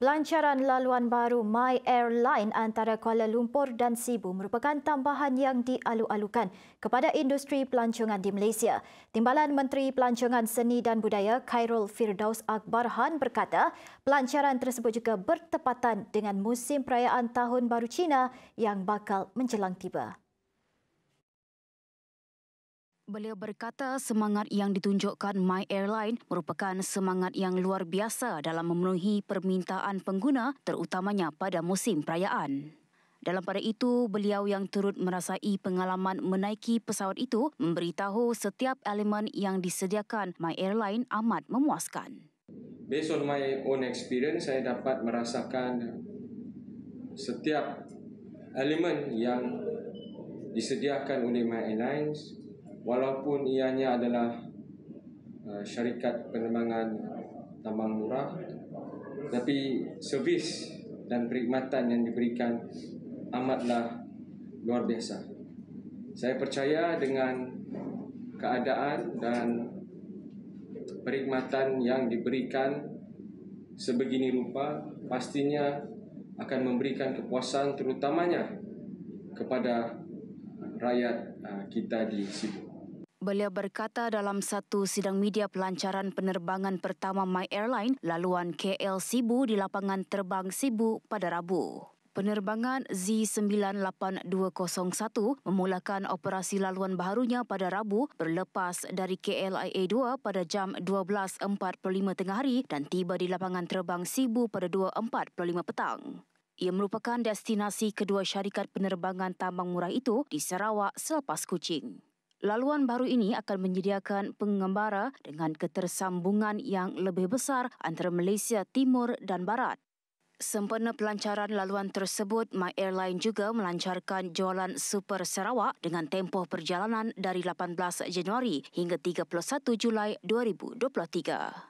Lancaran laluan baru My Airline antara Kuala Lumpur dan Sibu merupakan tambahan yang dialu-alukan kepada industri pelancongan di Malaysia. Timbalan Menteri Pelancongan Seni dan Budaya Khairul Firdaus Akbar Han berkata, pelancaran tersebut juga bertepatan dengan musim perayaan Tahun Baru Cina yang bakal menjelang tiba. Beliau berkata semangat yang ditunjukkan My Airline merupakan semangat yang luar biasa dalam memenuhi permintaan pengguna terutamanya pada musim perayaan. Dalam pada itu, beliau yang turut merasai pengalaman menaiki pesawat itu memberitahu setiap elemen yang disediakan My Airline amat memuaskan. Based on my own experience, saya dapat merasakan setiap elemen yang disediakan oleh My Airlines walaupun ianya adalah uh, syarikat penerbangan tambang murah tapi servis dan perkhidmatan yang diberikan amatlah luar biasa. Saya percaya dengan keadaan dan perkhidmatan yang diberikan sebegini rupa pastinya akan memberikan kepuasan terutamanya kepada rakyat uh, kita di Sibuk. Beliau berkata dalam satu sidang media pelancaran penerbangan pertama My Airline laluan KL Sibu di lapangan terbang Sibu pada Rabu. Penerbangan Z98201 memulakan operasi laluan baharunya pada Rabu berlepas dari KLIA2 pada jam 12.45 tengah hari dan tiba di lapangan terbang Sibu pada 2.45 petang. Ia merupakan destinasi kedua syarikat penerbangan tambang murah itu di Sarawak selepas Kuching. Laluan baru ini akan menyediakan pengembara dengan ketersambungan yang lebih besar antara Malaysia Timur dan Barat. Sempena pelancaran laluan tersebut, My Airline juga melancarkan jualan Super Sarawak dengan tempoh perjalanan dari 18 Januari hingga 31 Julai 2023.